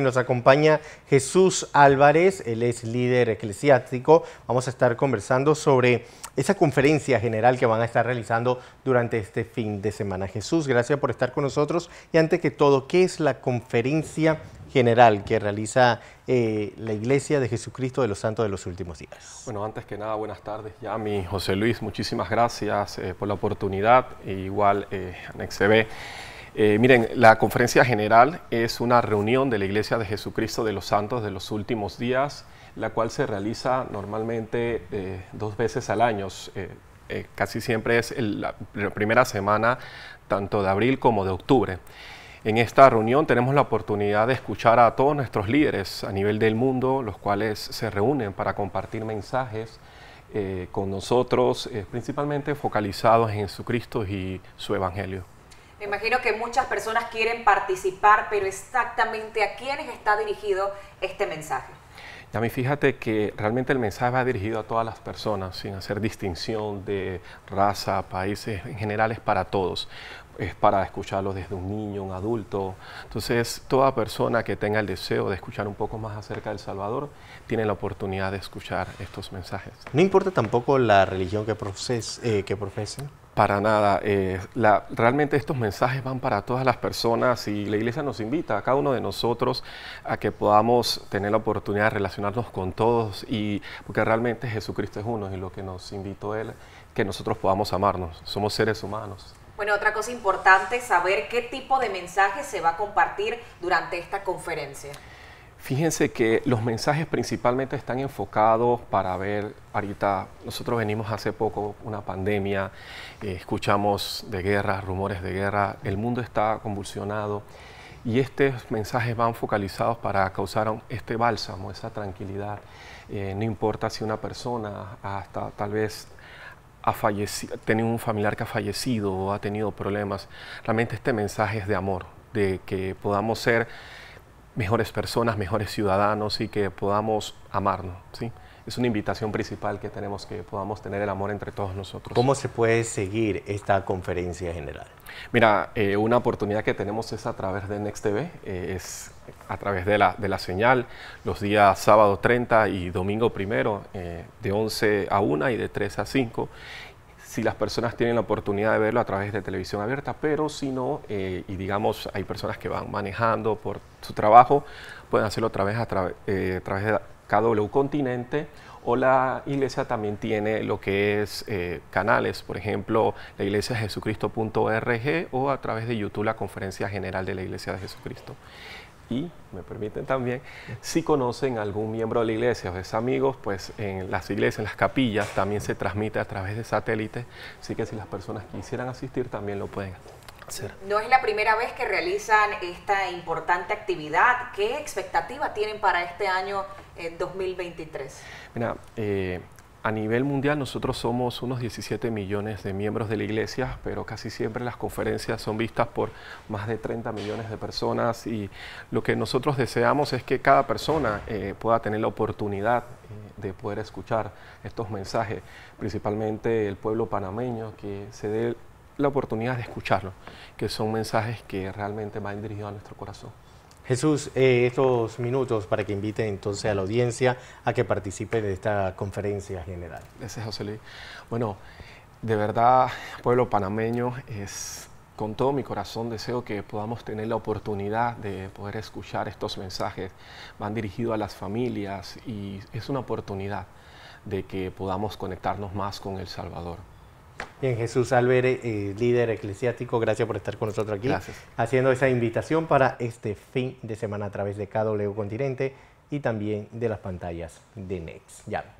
nos acompaña Jesús Álvarez, él es líder eclesiástico. Vamos a estar conversando sobre esa conferencia general que van a estar realizando durante este fin de semana. Jesús, gracias por estar con nosotros. Y antes que todo, ¿qué es la conferencia general que realiza eh, la Iglesia de Jesucristo de los Santos de los Últimos Días. Bueno, antes que nada, buenas tardes, Yami, José Luis, muchísimas gracias eh, por la oportunidad, e igual eh, eh, miren, la conferencia general es una reunión de la Iglesia de Jesucristo de los Santos de los Últimos Días, la cual se realiza normalmente eh, dos veces al año. Eh, casi siempre es la primera semana tanto de abril como de octubre. En esta reunión tenemos la oportunidad de escuchar a todos nuestros líderes a nivel del mundo, los cuales se reúnen para compartir mensajes con nosotros, principalmente focalizados en Jesucristo y su Evangelio. Me imagino que muchas personas quieren participar, pero exactamente a quiénes está dirigido este mensaje. Y a mí fíjate que realmente el mensaje va dirigido a todas las personas, sin hacer distinción de raza, países, en general es para todos. Es para escucharlo desde un niño, un adulto. Entonces, toda persona que tenga el deseo de escuchar un poco más acerca del Salvador tiene la oportunidad de escuchar estos mensajes. No importa tampoco la religión que, eh, que profesen. Para nada. Eh, realmente estos mensajes van para todas las personas y la iglesia nos invita a cada uno de nosotros a que podamos tener la oportunidad de relacionarnos con todos y porque realmente Jesucristo es uno y lo que nos invitó Él, que nosotros podamos amarnos. Somos seres humanos. Bueno, otra cosa importante, es saber qué tipo de mensaje se va a compartir durante esta conferencia. Fíjense que los mensajes principalmente están enfocados para ver, ahorita nosotros venimos hace poco una pandemia, eh, escuchamos de guerras, rumores de guerra, el mundo está convulsionado y estos mensajes van focalizados para causar este bálsamo, esa tranquilidad. Eh, no importa si una persona hasta tal vez ha fallecido, tenido un familiar que ha fallecido o ha tenido problemas, realmente este mensaje es de amor, de que podamos ser mejores personas, mejores ciudadanos y que podamos amarnos, ¿sí? Es una invitación principal que tenemos, que podamos tener el amor entre todos nosotros. ¿Cómo se puede seguir esta conferencia general? Mira, eh, una oportunidad que tenemos es a través de Next TV, eh, es a través de la, de la, señal, los días sábado 30 y domingo primero, eh, de 11 a 1 y de 3 a 5 si las personas tienen la oportunidad de verlo a través de televisión abierta, pero si no, eh, y digamos hay personas que van manejando por su trabajo, pueden hacerlo a través, a, eh, través de KW Continente o la iglesia también tiene lo que es eh, canales, por ejemplo, la iglesia o a través de YouTube la Conferencia General de la Iglesia de Jesucristo y me permiten también, si conocen algún miembro de la iglesia o de sus amigos, pues en las iglesias, en las capillas, también se transmite a través de satélite así que si las personas quisieran asistir también lo pueden hacer. No es la primera vez que realizan esta importante actividad. ¿Qué expectativa tienen para este año en eh, 2023? Mira, eh, a nivel mundial nosotros somos unos 17 millones de miembros de la iglesia, pero casi siempre las conferencias son vistas por más de 30 millones de personas y lo que nosotros deseamos es que cada persona eh, pueda tener la oportunidad eh, de poder escuchar estos mensajes, principalmente el pueblo panameño, que se dé la oportunidad de escucharlo, que son mensajes que realmente van dirigidos a nuestro corazón. Jesús, eh, estos minutos para que invite entonces a la audiencia a que participe de esta conferencia general. Gracias, José Luis. Bueno, de verdad, pueblo panameño, es con todo mi corazón deseo que podamos tener la oportunidad de poder escuchar estos mensajes. Van dirigidos a las familias y es una oportunidad de que podamos conectarnos más con el Salvador. Bien, Jesús Álvarez, eh, líder eclesiástico, gracias por estar con nosotros aquí, haciendo esa invitación para este fin de semana a través de KW Continente y también de las pantallas de Next. Ya.